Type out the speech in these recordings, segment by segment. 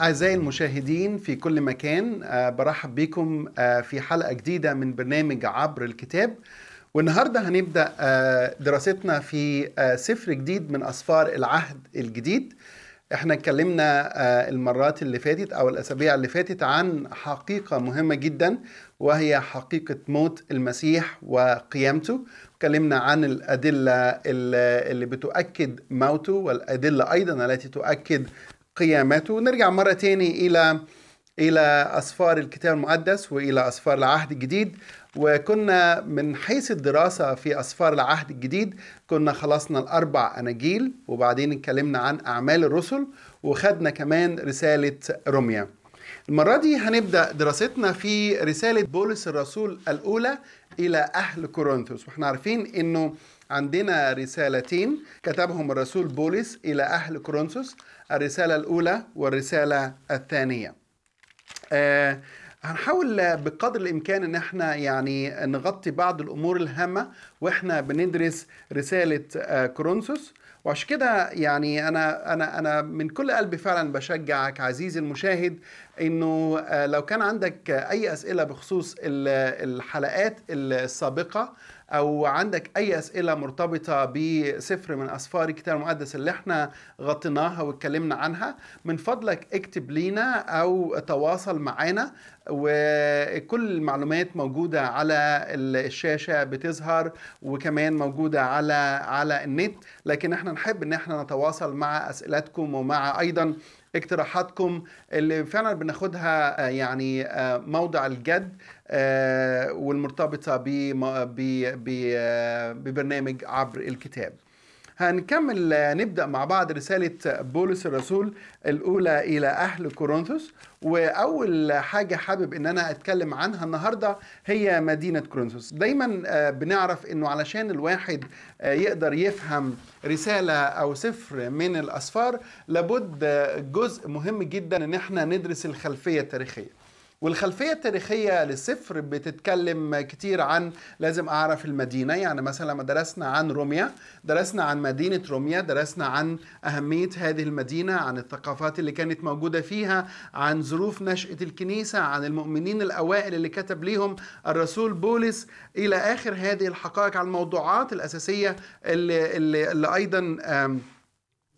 أعزائي المشاهدين في كل مكان آه، برحب بكم آه، في حلقة جديدة من برنامج عبر الكتاب والنهاردة هنبدأ آه، دراستنا في سفر جديد من أسفار العهد الجديد احنا اتكلمنا المرات اللي فاتت أو الأسابيع اللي فاتت عن حقيقة مهمة جدا وهي حقيقة موت المسيح وقيامته اتكلمنا عن الأدلة اللي بتؤكد موته والأدلة أيضا التي تؤكد قيامته ونرجع مرة تاني إلى إلى أسفار الكتاب المقدس وإلى أسفار العهد الجديد وكنا من حيث الدراسة في أسفار العهد الجديد كنا خلصنا الأربع أناجيل وبعدين اتكلمنا عن أعمال الرسل وخدنا كمان رسالة رمية المرة دي هنبدأ دراستنا في رسالة بولس الرسول الأولى إلى أهل كورنثوس واحنا عارفين أنه عندنا رسالتين كتبهم الرسول بولس إلى أهل كورنثوس الرسالة الأولى والرسالة الثانية آه هنحاول بقدر الامكان ان احنا يعني نغطي بعض الامور الهامه واحنا بندرس رساله آه، كورنثوس وعشان كده يعني انا انا انا من كل قلبي فعلا بشجعك عزيزي المشاهد انه آه، لو كان عندك اي اسئله بخصوص الحلقات السابقه او عندك اي اسئله مرتبطه بسفر من اسفار الكتاب المقدس اللي احنا غطيناها واتكلمنا عنها من فضلك اكتب لينا او تواصل معانا وكل المعلومات موجودة على الشاشة بتظهر وكمان موجودة على على النت لكن احنا نحب ان احنا نتواصل مع اسئلتكم ومع ايضا اقتراحاتكم اللي فعلا بناخدها آه، يعني آه، موضع الجد آه، والمرتبطه ببرنامج عبر الكتاب هنكمل نبدأ مع بعض رسالة بولس الرسول الأولى إلى أهل كورنثوس وأول حاجة حابب إن أنا أتكلم عنها النهاردة هي مدينة كورنثوس دايما آه، بنعرف إنه علشان الواحد آه، يقدر يفهم رسالة أو سفر من الأسفار لابد آه، جزء مهم جدا إن إحنا ندرس الخلفية التاريخية والخلفيه التاريخيه للسفر بتتكلم كتير عن لازم اعرف المدينه يعني مثلا لما درسنا عن روميا درسنا عن مدينه روميا درسنا عن اهميه هذه المدينه عن الثقافات اللي كانت موجوده فيها عن ظروف نشاه الكنيسه عن المؤمنين الاوائل اللي كتب ليهم الرسول بولس الى اخر هذه الحقائق على الموضوعات الاساسيه اللي, اللي, اللي ايضا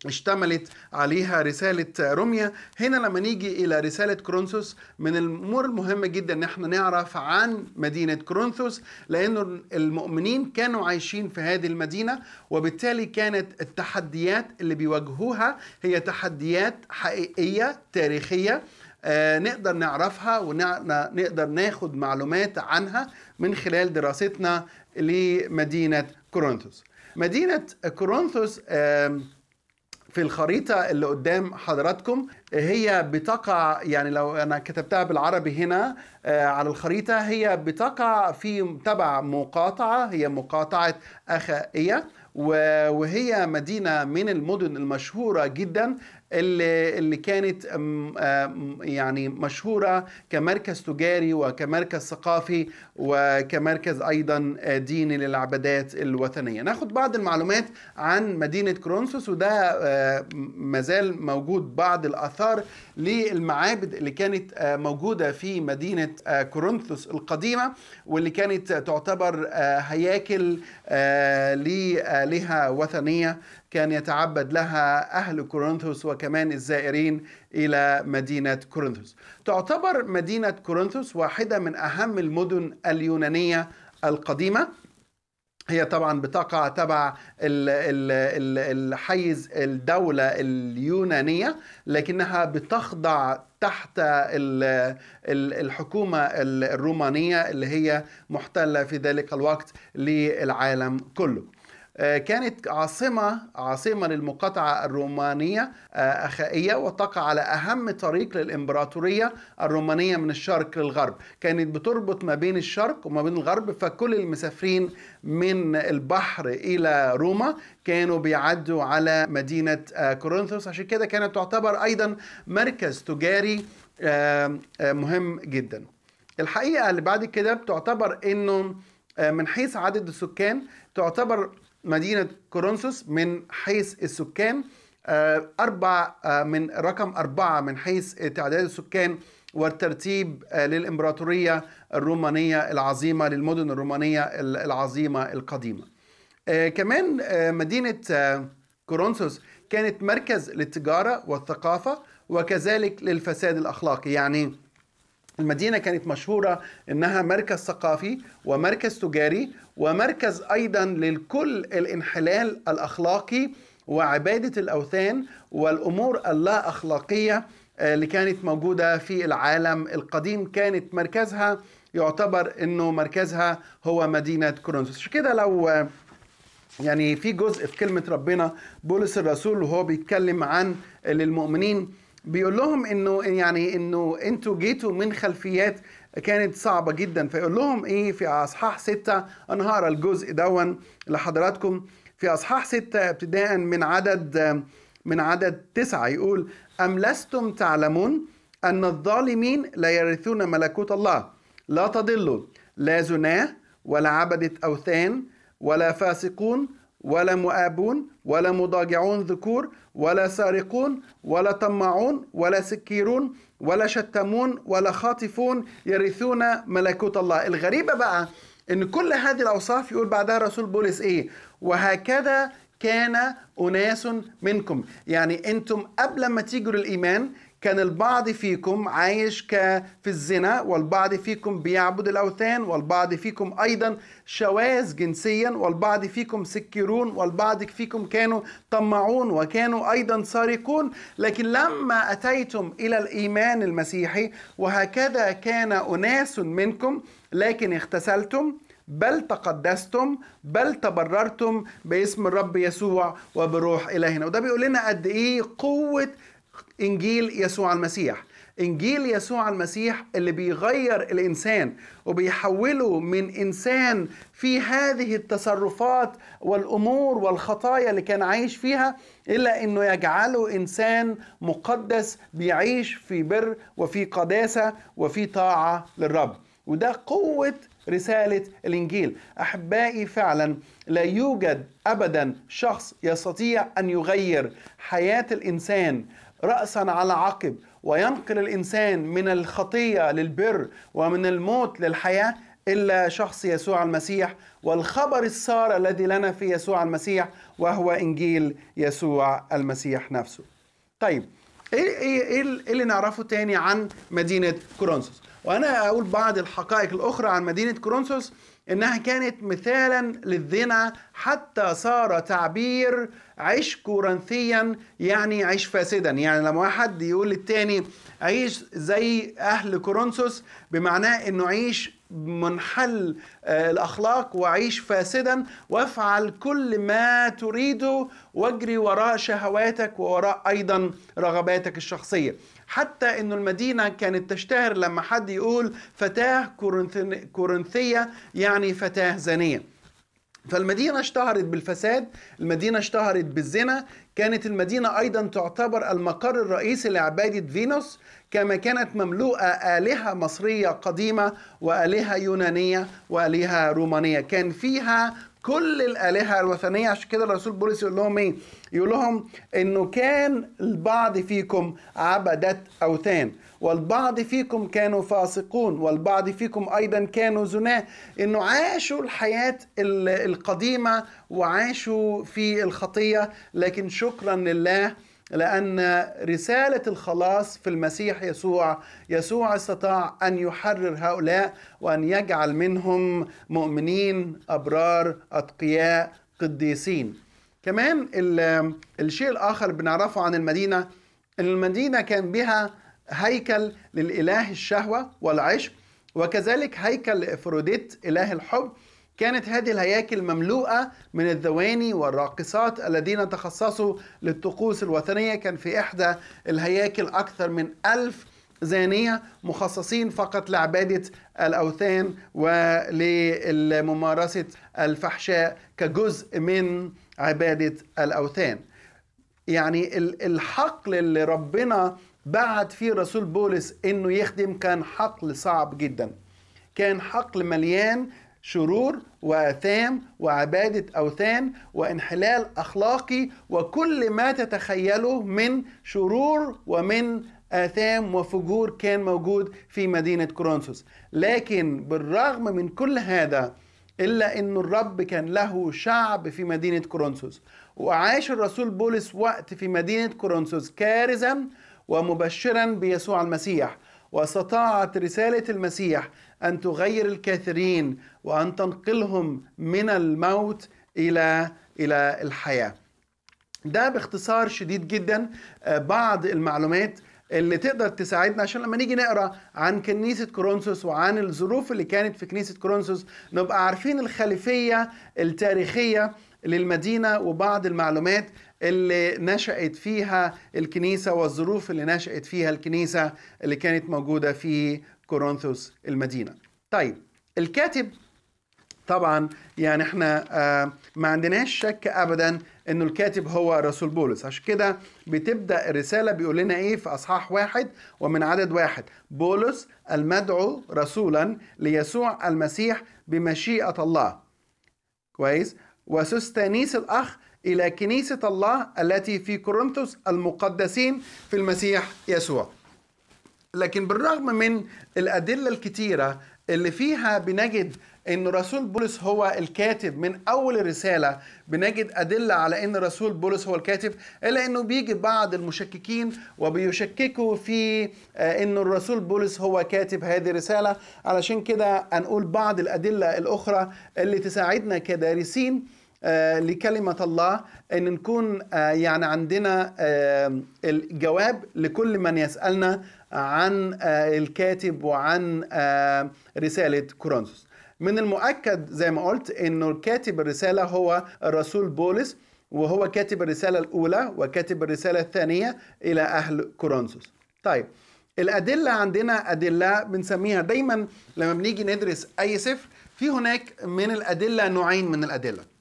اشتملت عليها رسالة روميا هنا لما نيجي إلى رسالة كرونثوس من الأمور المهمة جدا إن احنا نعرف عن مدينة كرونثوس لأن المؤمنين كانوا عايشين في هذه المدينة وبالتالي كانت التحديات اللي بيواجهوها هي تحديات حقيقية تاريخية آه، نقدر نعرفها ونقدر ناخد معلومات عنها من خلال دراستنا لمدينة كورنثوس مدينة كورنثوس في الخريطة اللي قدام حضراتكم هي بتقع يعني لو أنا كتبتها بالعربي هنا آه، على الخريطة هي بتقع في تبع مقاطعة هي مقاطعة أخائية وهي مدينة من المدن المشهورة جدا اللي اللي كانت يعني مشهوره كمركز تجاري وكمركز ثقافي وكمركز ايضا ديني للعبادات الوثنيه ناخد بعض المعلومات عن مدينه كرونسوس وده آه، مازال موجود بعض الاثار للمعابد اللي كانت آه، موجوده في مدينه آه، كورنثوس القديمه واللي كانت تعتبر هياكل لها وثنيه كان يتعبد لها أهل كورنثوس وكمان الزائرين إلى مدينة كورنثوس تعتبر مدينة كورنثوس واحدة من أهم المدن اليونانية القديمة هي طبعا بتقع تبع الحيز الدولة اليونانية لكنها بتخضع تحت الحكومة الرومانية اللي هي محتلة في ذلك الوقت للعالم كله آه، كانت عاصمة عاصمة للمقاطعة الرومانية آه، أخائية وتقع على أهم طريق للإمبراطورية الرومانية من الشرق للغرب كانت بتربط ما بين الشرق وما بين الغرب فكل المسافرين من البحر إلى روما كانوا بيعدوا على مدينة آه، كورنثوس عشان كده كانت تعتبر أيضا مركز تجاري مهم جدا الحقيقة اللي بعد كده بتعتبر أنه من حيث عدد السكان تعتبر مدينة كورنثوس من حيث السكان آه، أربع آه، من رقم أربعة من حيث تعداد السكان والترتيب آه، للإمبراطورية الرومانية العظيمة للمدن الرومانية العظيمة القديمة كمان مدينة كورنثوس كانت مركز للتجارة والثقافة وكذلك للفساد الأخلاقي يعني المدينة كانت مشهورة إنها مركز ثقافي ومركز تجاري ومركز ايضا للكل الانحلال الاخلاقي وعباده الاوثان والامور اللا اخلاقيه آه، اللي كانت موجوده في العالم القديم كانت مركزها يعتبر انه مركزها هو مدينه كورنثوس عشان كده لو آه، يعني في جزء في كلمه ربنا بولس الرسول وهو بيتكلم عن للمؤمنين بيقول لهم انه يعني انه انتوا جيتوا من خلفيات كانت صعبة جدا فيقول لهم إيه في أصحاح ستة أنهار الجزء دون لحضراتكم في أصحاح ستة ابتداء من عدد من عدد تسعة يقول أم لستم تعلمون أن الظالمين لا يرثون ملكوت الله لا تضلوا لا زناه ولا عبدة أوثان ولا فاسقون ولا مؤابون ولا مضاجعون ذكور ولا سارقون ولا طماعون ولا سكيرون ولا شتمون ولا خاطفون يرثون ملكوت الله الغريبة بقى ان كل هذه الاوصاف يقول بعدها رسول بولس ايه وهكذا كان اناس منكم يعني انتم قبل ما تيجوا للايمان كان البعض فيكم عايش في الزنا والبعض فيكم بيعبد الأوثان والبعض فيكم أيضا شواذ جنسيا والبعض فيكم سكرون والبعض فيكم كانوا طمعون وكانوا أيضا سارقون لكن لما أتيتم إلى الإيمان المسيحي وهكذا كان أناس منكم لكن اختسلتم بل تقدستم بل تبررتم باسم الرب يسوع وبروح إلهنا وده بيقول لنا قد إيه قوة انجيل يسوع المسيح انجيل يسوع المسيح اللي بيغير الانسان وبيحوله من انسان في هذه التصرفات والامور والخطايا اللي كان عايش فيها الا انه يجعله انسان مقدس بيعيش في بر وفي قداسه وفي طاعه للرب وده قوه رسالة الإنجيل أحبائي فعلا لا يوجد أبدا شخص يستطيع أن يغير حياة الإنسان رأسا على عقب وينقل الإنسان من الخطية للبر ومن الموت للحياة إلا شخص يسوع المسيح والخبر السار الذي لنا في يسوع المسيح وهو إنجيل يسوع المسيح نفسه طيب ايه ايه ايه, إيه اللي نعرفه تاني عن مدينه كورنثوس وانا اقول بعض الحقائق الاخرى عن مدينه كورنثوس إنها كانت مثالا للزنا حتى صار تعبير عيش كورنثيا يعني عيش فاسدا يعني لما واحد يقول للتاني عيش زي أهل كورنثوس بمعناه إنه عيش منحل آه، الأخلاق وعيش فاسدا وافعل كل ما تريده واجري وراء شهواتك ووراء أيضا رغباتك الشخصية حتى انه المدينه كانت تشتهر لما حد يقول فتاه كورنثيه يعني فتاه زانيه فالمدينه اشتهرت بالفساد المدينه اشتهرت بالزنا كانت المدينه ايضا تعتبر المقر الرئيسي لعباده فينوس كما كانت مملوءه الهه مصريه قديمه والهه يونانيه والهه رومانيه كان فيها كل الالهه الوثنيه عشان كده الرسول بولس يقول لهم ايه؟ يقول لهم انه كان البعض فيكم عبدة اوثان والبعض فيكم كانوا فاسقون والبعض فيكم ايضا كانوا زناه انه عاشوا الحياه القديمه وعاشوا في الخطيه لكن شكرا لله لأن رسالة الخلاص في المسيح يسوع يسوع استطاع أن يحرر هؤلاء وأن يجعل منهم مؤمنين أبرار أتقياء قديسين كمان الشيء الآخر بنعرفه عن المدينة أن المدينة كان بها هيكل للإله الشهوة والعشق وكذلك هيكل لإفروديت إله الحب كانت هذه الهياكل مملوءة من الذواني والراقصات الذين تخصصوا للطقوس الوثنية كان في إحدى الهياكل أكثر من ألف زانية مخصصين فقط لعبادة الأوثان ولممارسة الفحشاء كجزء من عبادة الأوثان يعني الحقل اللي ربنا بعت فيه رسول بولس انه يخدم كان حقل صعب جدا كان حقل مليان شرور واثام وعباده اوثان وانحلال اخلاقي وكل ما تتخيله من شرور ومن آثام وفجور كان موجود في مدينة كورنثوس لكن بالرغم من كل هذا إلا أن الرب كان له شعب في مدينة كورنثوس وعاش الرسول بولس وقت في مدينة كورنثوس كارزا ومبشرا بيسوع المسيح واستطاعت رسالة المسيح أن تغير الكثيرين وأن تنقلهم من الموت إلى إلى الحياة ده باختصار شديد جدا آه، بعض المعلومات اللي تقدر تساعدنا عشان لما نيجي نقرا عن كنيسه كورنثوس وعن الظروف اللي كانت في كنيسه كورنثوس نبقى عارفين الخلفيه التاريخيه للمدينه وبعض المعلومات اللي نشأت فيها الكنيسه والظروف اللي نشأت فيها الكنيسه اللي كانت موجوده في كورنثوس المدينة طيب الكاتب طبعا يعني احنا آه، ما عندناش شك ابدا انه الكاتب هو رسول بولس عشان كده بتبدا الرساله بيقول لنا ايه في اصحاح واحد ومن عدد واحد بولس المدعو رسولا ليسوع المسيح بمشيئه الله كويس وسستانيس الاخ الى كنيسه الله التي في كورنثوس المقدسين في المسيح يسوع لكن بالرغم من الأدلة الكثيره اللي فيها بنجد ان رسول بولس هو الكاتب من اول رساله بنجد ادله على ان رسول بولس هو الكاتب الا انه بيجي بعض المشككين وبيشككوا في آه، ان الرسول بولس هو كاتب هذه الرساله علشان كده هنقول بعض الادله الاخرى اللي تساعدنا كدارسين آه، لكلمة الله أن نكون آه، يعني عندنا الجواب لكل من يسألنا عن آه، الكاتب وعن آه، رسالة كورنثوس من المؤكد زي ما قلت انه كاتب الرسالة هو الرسول بولس وهو كاتب الرسالة الأولى وكاتب الرسالة الثانية إلى أهل كورنثوس طيب الأدلة عندنا أدلة بنسميها دايما لما بنيجي ندرس أي سفر في هناك من الأدلة نوعين من الأدلة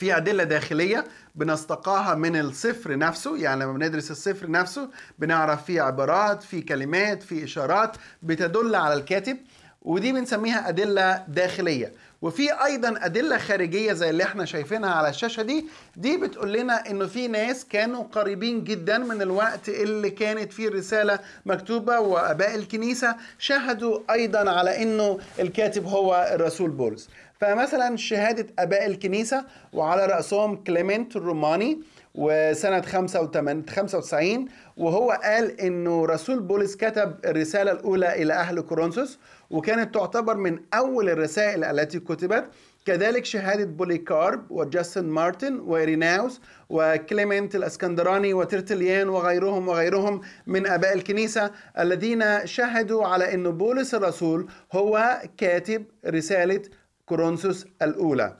في أدلة داخلية بنستقاها من الصفر نفسه يعني لما بندرس الصفر نفسه بنعرف فيه عبارات في كلمات في إشارات بتدل على الكاتب ودي بنسميها أدلة داخلية وفي أيضا أدلة خارجية زي اللي احنا شايفينها على الشاشة دي دي بتقول لنا إنه في ناس كانوا قريبين جدا من الوقت اللي كانت فيه الرسالة مكتوبة وأباء الكنيسة شهدوا أيضا على إنه الكاتب هو الرسول بولس فمثلا شهادة آباء الكنيسة وعلى رأسهم كليمنت الروماني وسنة 95 وهو قال إنه رسول بولس كتب الرسالة الأولى إلى أهل كورنثوس وكانت تعتبر من أول الرسائل التي كتبت كذلك شهادة بوليكارب وجاستن مارتن وإريناوس وكليمنت الأسكندراني وترتليان وغيرهم وغيرهم من آباء الكنيسة الذين شهدوا على أن بولس الرسول هو كاتب رسالة كورنثوس الأولى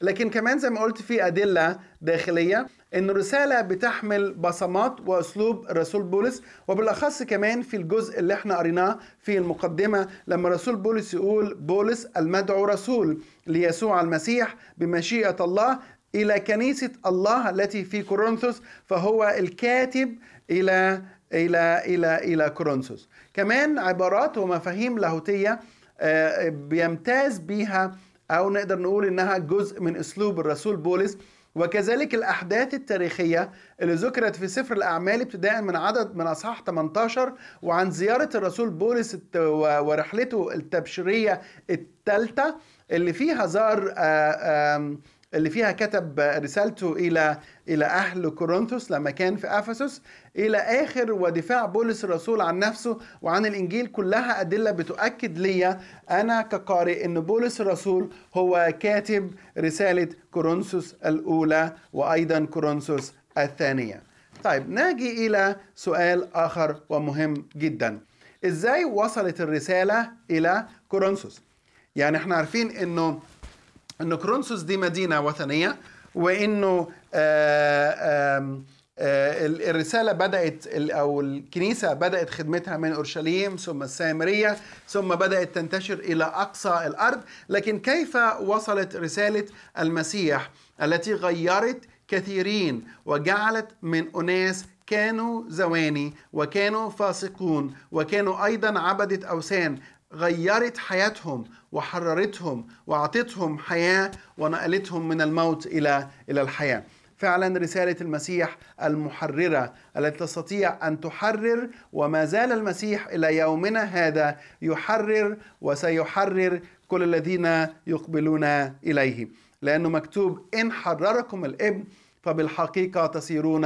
لكن كمان زي ما قلت في أدلة داخلية إن الرسالة بتحمل بصمات وأسلوب رسول بولس وبالأخص كمان في الجزء اللي إحنا قريناه في المقدمة لما رسول بولس يقول بولس المدعو رسول ليسوع المسيح بمشيئة الله إلى كنيسة الله التي في كورنثوس فهو الكاتب إلى إلى إلى إلى كورنثوس كمان عبارات ومفاهيم لاهوتية آه، بيمتاز بيها أو نقدر نقول إنها جزء من أسلوب الرسول بولس وكذلك الأحداث التاريخية اللي ذكرت في سفر الأعمال ابتداء من عدد من أصحاح 18 وعن زيارة الرسول بولس ورحلته التبشيرية الثالثة اللي فيها زار آآ آه، آآ اللي فيها كتب رسالته الى الى اهل كورنثوس لما كان في افسس الى اخر ودفاع بولس الرسول عن نفسه وعن الانجيل كلها ادله بتؤكد لي انا كقارئ ان بولس الرسول هو كاتب رساله كورنثوس الاولى وايضا كورنثوس الثانيه. طيب ناجي الى سؤال اخر ومهم جدا. ازاي وصلت الرساله الى كورنثوس؟ يعني احنا عارفين انه أن كرونسوس دي مدينة وثنية وأنه آه، آه، الرسالة بدأت أو الكنيسة بدأت خدمتها من أورشليم ثم السامرية ثم بدأت تنتشر إلى أقصى الأرض لكن كيف وصلت رسالة المسيح التي غيرت كثيرين وجعلت من أناس كانوا زواني وكانوا فاسقون وكانوا أيضا عبدة أوثان غيرت حياتهم وحررتهم واعطتهم حياه ونقلتهم من الموت الى الى الحياه. فعلا رساله المسيح المحرره التي تستطيع ان تحرر وما زال المسيح الى يومنا هذا يحرر وسيحرر كل الذين يقبلون اليه. لانه مكتوب ان حرركم الابن فبالحقيقه تصيرون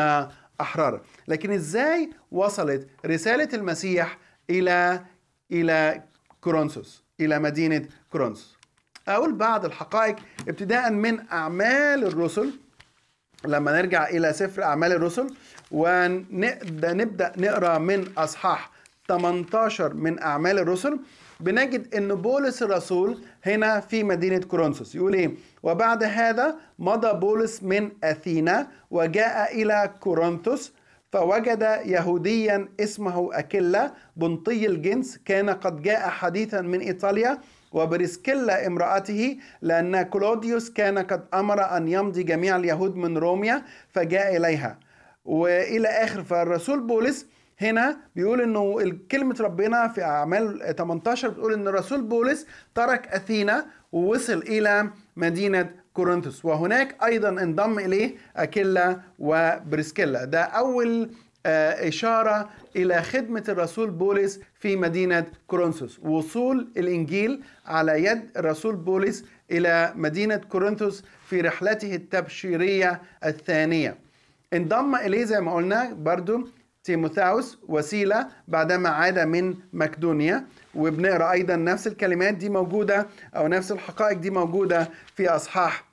احرار. لكن ازاي وصلت رساله المسيح الى الى كورنثوس إلى مدينة كورنثوس أقول بعض الحقائق ابتداء من أعمال الرسل لما نرجع إلى سفر أعمال الرسل ونبدأ نقرأ من أصحاح 18 من أعمال الرسل بنجد ان بولس الرسول هنا في مدينه كورنثوس يقول ايه وبعد هذا مضى بولس من اثينا وجاء الى كورنثوس فوجد يهوديا اسمه أكيلا بنطي الجنس كان قد جاء حديثا من إيطاليا وبريسكيلا امرأته لأن كلوديوس كان قد أمر أن يمضي جميع اليهود من روميا فجاء إليها وإلى آخر فالرسول بولس هنا بيقول انه كلمه ربنا في اعمال 18 بتقول ان الرسول بولس ترك اثينا ووصل الى مدينه كورنثوس وهناك أيضا انضم إليه أكيلا وبريسكيلا ده أول آه، إشارة إلى خدمة الرسول بولس في مدينة كورنثوس وصول الإنجيل على يد الرسول بولس إلى مدينة كورنثوس في رحلته التبشيرية الثانية انضم إليه زي ما قلنا برضو تيموثاوس وسيلة بعدما عاد من مكدونيا وبنقرا ايضا نفس الكلمات دي موجوده او نفس الحقائق دي موجوده في اصحاح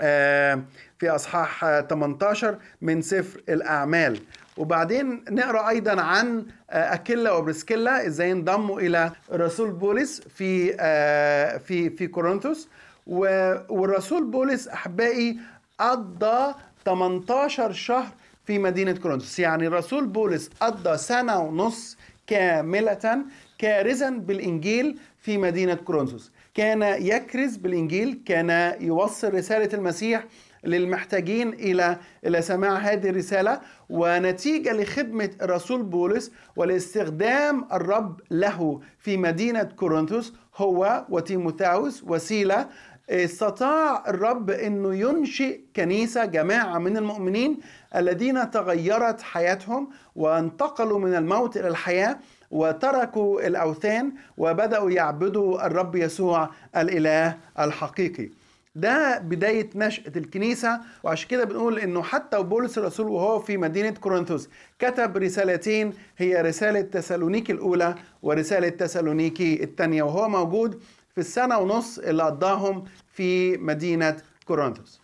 آه، في اصحاح 18 من سفر الاعمال وبعدين نقرا ايضا عن آه، اكيلا وبرسكيلا ازاي انضموا الى رسول بولس في آه، في في كورنثوس والرسول بولس احبائي قضى 18 شهر في مدينه كورنثوس يعني الرسول بولس قضى سنه ونص كامله كارزا بالإنجيل في مدينة كورنثوس كان يكرز بالإنجيل كان يوصل رسالة المسيح للمحتاجين الى الى سماع هذه الرساله ونتيجه لخدمه الرسول بولس ولاستخدام الرب له في مدينه كورنثوس هو وتيموثاوس وسيله استطاع الرب انه ينشئ كنيسه جماعه من المؤمنين الذين تغيرت حياتهم وانتقلوا من الموت الى الحياه وتركوا الاوثان وبداوا يعبدوا الرب يسوع الاله الحقيقي ده بداية نشأة الكنيسة وعشان كده بنقول انه حتى بولس الرسول وهو في مدينة كورنثوس كتب رسالتين هي رسالة تسالونيكي الأولى ورسالة تسالونيكي الثانية وهو موجود في السنة ونص اللي قضاهم في مدينة كورنثوس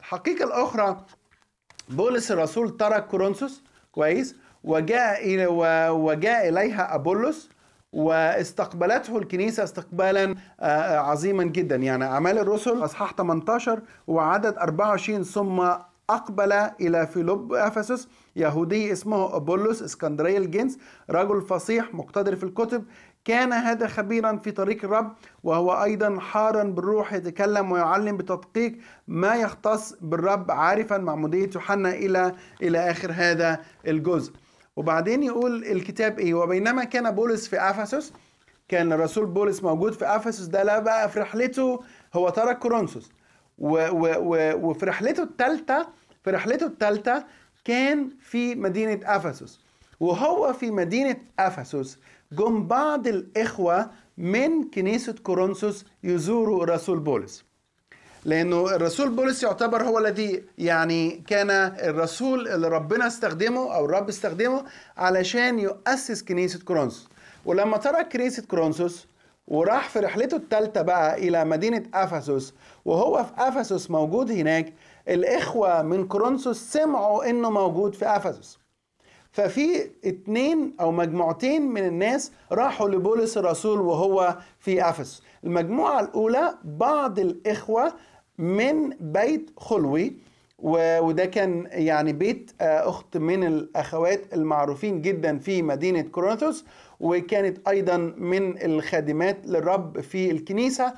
الحقيقة الأخرى بولس الرسول ترك كورنثوس كويس وجاء إلى وجاء إليها أبولس واستقبلته الكنيسة استقبالا آه، آه، عظيما جدا يعني أعمال الرسل أصحاح 18 وعدد 24 ثم أقبل إلى فيلوب أفسس يهودي اسمه أبولس اسكندريه الجنس رجل فصيح مقتدر في الكتب كان هذا خبيرا في طريق الرب وهو أيضا حارا بالروح يتكلم ويعلم بتدقيق ما يختص بالرب عارفا معمودية يوحنا إلى إلى آخر هذا الجزء وبعدين يقول الكتاب ايه وبينما كان بولس في افسس كان الرسول بولس موجود في افسس ده لا بقى في رحلته هو ترك كورنثوس وفي رحلته الثالثه في رحلته الثالثه كان في مدينه افسس وهو في مدينه افسس جم بعض الاخوه من كنيسه كورنثوس يزوروا الرسول بولس لانه الرسول بولس يعتبر هو الذي يعني كان الرسول اللي ربنا استخدمه او الرب استخدمه علشان يؤسس كنيسه كورنثوس ولما ترك كنيسه كورنثوس وراح في رحلته الثالثه بقى الى مدينه افسس وهو في افسس موجود هناك الاخوه من كورنثوس سمعوا انه موجود في افسس ففي اتنين او مجموعتين من الناس راحوا لبولس الرسول وهو في افسس المجموعه الاولى بعض الاخوه من بيت خلوي وده كان يعني بيت آه، اخت من الاخوات المعروفين جدا في مدينه كورنثوس وكانت ايضا من الخادمات للرب في الكنيسه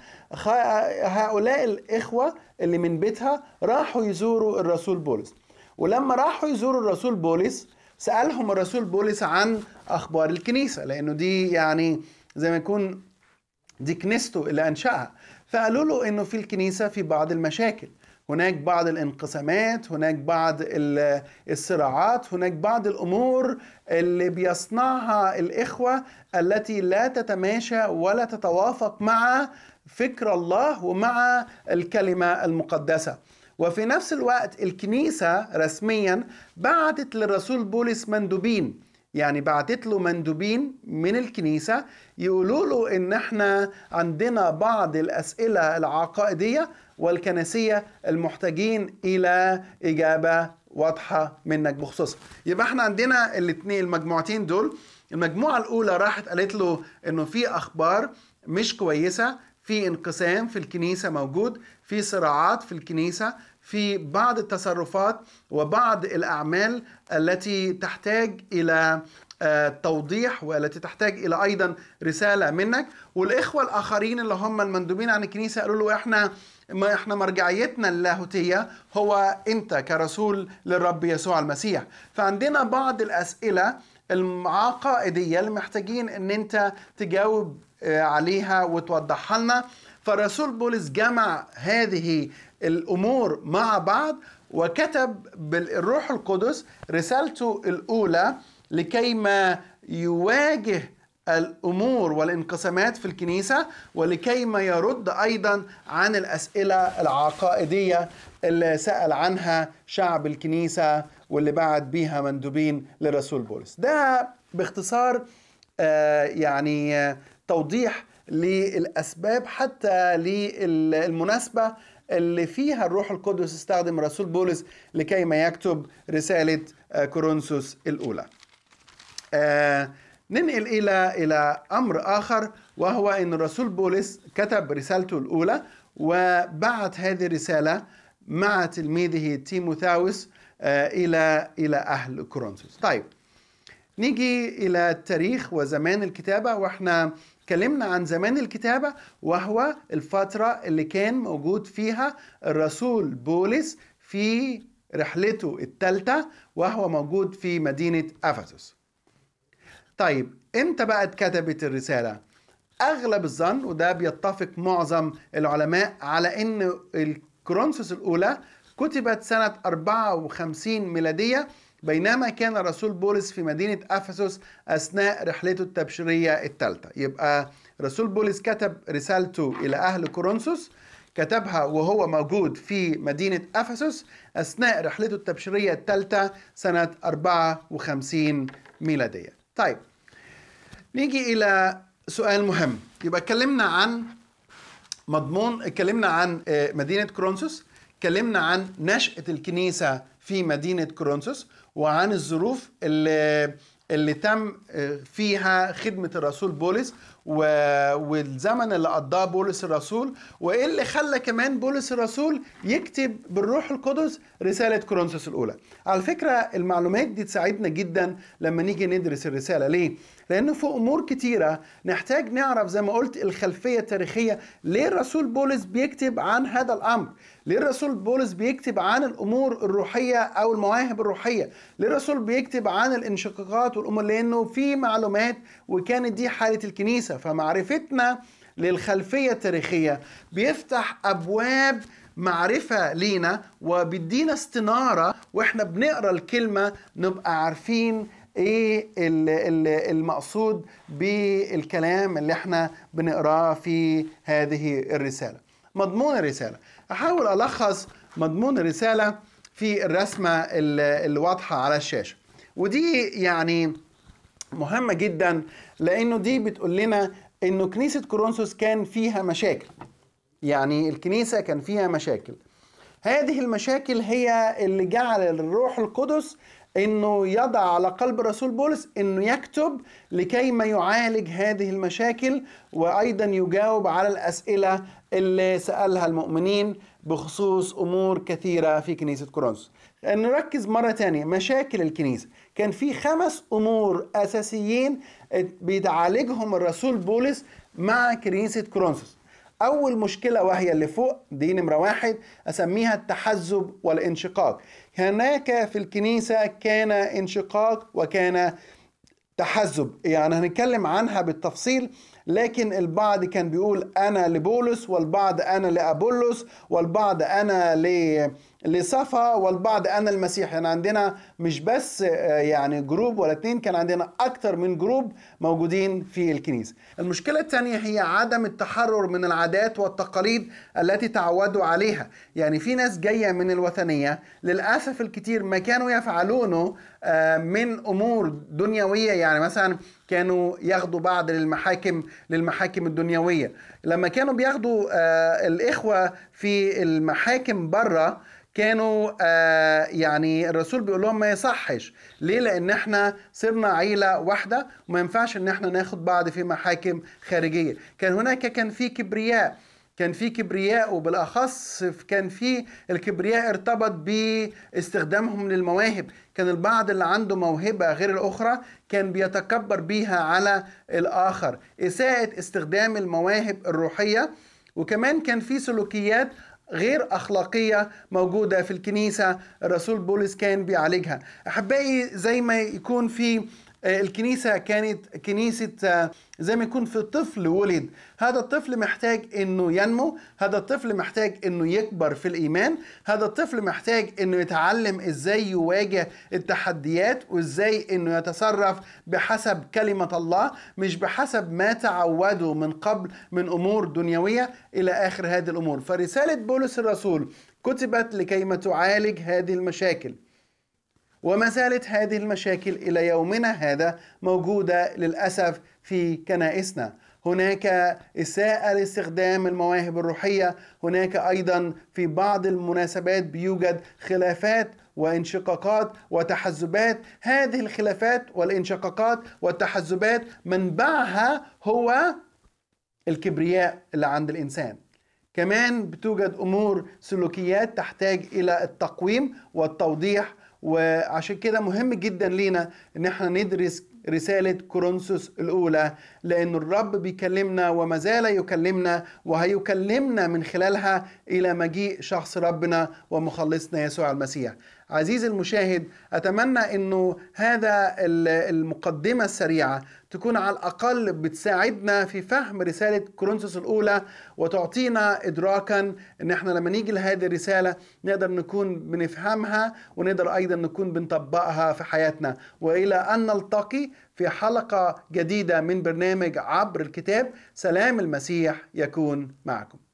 هؤلاء الاخوه اللي من بيتها راحوا يزوروا الرسول بولس ولما راحوا يزوروا الرسول بولس سالهم الرسول بولس عن اخبار الكنيسه لانه دي يعني زي ما يكون دي كنيسته اللي انشاها فقالوا له انه في الكنيسه في بعض المشاكل هناك بعض الانقسامات هناك بعض الصراعات هناك بعض الامور اللي بيصنعها الاخوه التي لا تتماشى ولا تتوافق مع فكر الله ومع الكلمه المقدسه وفي نفس الوقت الكنيسه رسميا بعتت للرسول بولس مندوبين يعني بعتت له مندوبين من الكنيسه يقولوا له ان احنا عندنا بعض الاسئله العقائديه والكنسيه المحتاجين الى اجابه واضحه منك بخصوصها يبقى احنا عندنا الاثنين المجموعتين دول المجموعه الاولى راحت قالت له انه في اخبار مش كويسه في انقسام في الكنيسه موجود في صراعات في الكنيسه في بعض التصرفات وبعض الاعمال التي تحتاج الى آه، توضيح والتي تحتاج الى ايضا رساله منك والاخوه الاخرين اللي هم المندوبين عن الكنيسه قالوا له احنا ما احنا مرجعيتنا اللاهوتيه هو انت كرسول للرب يسوع المسيح فعندنا بعض الاسئله العقائديه اللي محتاجين ان انت تجاوب آه، عليها وتوضحها لنا فالرسول بولس جمع هذه الامور مع بعض وكتب بالروح القدس رسالته الاولى لكيما يواجه الامور والانقسامات في الكنيسه ولكيما يرد ايضا عن الاسئله العقائديه اللي سال عنها شعب الكنيسه واللي بعت بيها مندوبين لرسول بولس ده باختصار آه يعني آه توضيح للاسباب حتى للمناسبه اللي فيها الروح القدس استخدم رسول بولس لكيما يكتب رساله آه كورنثوس الاولى آه، ننقل إلى إلى أمر آخر وهو أن الرسول بولس كتب رسالته الأولى وبعت هذه الرسالة مع تلميذه تيموثاوس آه، إلى إلى أهل كورنثوس. طيب نيجي إلى التاريخ وزمان الكتابة وإحنا اتكلمنا عن زمان الكتابة وهو الفترة اللي كان موجود فيها الرسول بولس في رحلته الثالثة وهو موجود في مدينة أفسس. طيب امتى بقى اتكتبت الرساله اغلب الظن وده بيتفق معظم العلماء على ان الكرونسوس الاولى كتبت سنه 54 ميلاديه بينما كان الرسول بولس في مدينه افسس اثناء رحلته التبشيريه الثالثه يبقى رسول بولس كتب رسالته الى اهل كورنثوس كتبها وهو موجود في مدينة أفسس أثناء رحلته التبشيرية الثالثة سنة 54 ميلادية طيب نيجي الى سؤال مهم يبقى اتكلمنا عن مضمون اتكلمنا عن آه، مدينه كرونسوس اتكلمنا عن نشاه الكنيسه في مدينه كرونسوس وعن الظروف اللي اللي تم آه، فيها خدمه الرسول بولس و... والزمن اللي قضاه بولس الرسول وايه اللي خلى كمان بولس الرسول يكتب بالروح القدس رساله كورنثوس الاولى على فكره المعلومات دي تساعدنا جدا لما نيجي ندرس الرساله ليه لأنه في أمور كتيرة نحتاج نعرف زي ما قلت الخلفية التاريخية ليه الرسول بولس بيكتب عن هذا الأمر ليه الرسول بولس بيكتب عن الأمور الروحية أو المواهب الروحية ليه الرسول بيكتب عن الانشقاقات والأمور لأنه في معلومات وكانت دي حالة الكنيسة فمعرفتنا للخلفية التاريخية بيفتح أبواب معرفة لينا وبيدينا استنارة واحنا بنقرا الكلمة نبقى عارفين ايه المقصود بالكلام اللي احنا بنقراه في هذه الرساله مضمون الرساله احاول الخص مضمون الرساله في الرسمه الواضحه على الشاشه ودي يعني مهمه جدا لانه دي بتقول لنا انه كنيسه كورنثوس كان فيها مشاكل يعني الكنيسه كان فيها مشاكل هذه المشاكل هي اللي جعل الروح القدس انه يضع على قلب الرسول بولس انه يكتب لكي ما يعالج هذه المشاكل وايضا يجاوب على الاسئله اللي سالها المؤمنين بخصوص امور كثيره في كنيسه كورنثوس. نركز مره ثانيه مشاكل الكنيسه، كان في خمس امور اساسيين بيتعالجهم الرسول بولس مع كنيسه كورنثوس. أول مشكلة وهي اللي فوق دي نمرة واحد أسميها التحزب والانشقاق هناك في الكنيسة كان انشقاق وكان تحزب يعني هنتكلم عنها بالتفصيل لكن البعض كان بيقول أنا لبولس والبعض أنا لأبولس والبعض أنا ل لصفا والبعض أنا المسيح يعني عندنا مش بس آه، يعني جروب ولا اتنين كان عندنا أكتر من جروب موجودين في الكنيسة المشكلة الثانية هي عدم التحرر من العادات والتقاليد التي تعودوا عليها يعني في ناس جاية من الوثنية للأسف الكثير ما كانوا يفعلونه آه، من أمور دنيوية يعني مثلا كانوا ياخدوا بعض للمحاكم للمحاكم الدنيوية لما كانوا بياخدوا آه، الإخوة في المحاكم بره كانوا آه يعني الرسول بيقول لهم ما يصحش ليه لان احنا صرنا عيله واحده وما ينفعش ان احنا ناخد بعض في محاكم خارجيه كان هناك كان في كبرياء كان في كبرياء وبالاخص كان في الكبرياء ارتبط باستخدامهم للمواهب كان البعض اللي عنده موهبه غير الاخرى كان بيتكبر بيها على الاخر اساءه استخدام المواهب الروحيه وكمان كان في سلوكيات غير أخلاقية موجودة في الكنيسة الرسول بولس كان بيعالجها أحبائي زي ما يكون في آه، الكنيسة كانت كنيسة آه، زي ما يكون في طفل ولد هذا الطفل محتاج انه ينمو هذا الطفل محتاج انه يكبر في الايمان هذا الطفل محتاج انه يتعلم ازاي يواجه التحديات وازاي انه يتصرف بحسب كلمة الله مش بحسب ما تعوده من قبل من امور دنيوية الى اخر هذه الامور فرسالة بولس الرسول كتبت لكي ما تعالج هذه المشاكل وما زالت هذه المشاكل الى يومنا هذا موجوده للاسف في كنائسنا هناك إساءة لاستخدام المواهب الروحية هناك أيضا في بعض المناسبات بيوجد خلافات وانشقاقات وتحزبات هذه الخلافات والانشقاقات والتحزبات منبعها هو الكبرياء اللي عند الإنسان كمان بتوجد أمور سلوكيات تحتاج إلى التقويم والتوضيح وعشان كده مهم جدا لينا ان احنا ندرس رسالة كورنثوس الأولى لأن الرب بيكلمنا وما زال يكلمنا وهيكلمنا من خلالها إلى مجيء شخص ربنا ومخلصنا يسوع المسيح عزيزي المشاهد أتمنى أنه هذا المقدمة السريعة تكون على الأقل بتساعدنا في فهم رسالة كورنثوس الأولى وتعطينا إدراكا أن احنا لما نيجي لهذه الرسالة نقدر نكون بنفهمها ونقدر أيضا نكون بنطبقها في حياتنا وإلى أن نلتقي في حلقة جديدة من برنامج عبر الكتاب سلام المسيح يكون معكم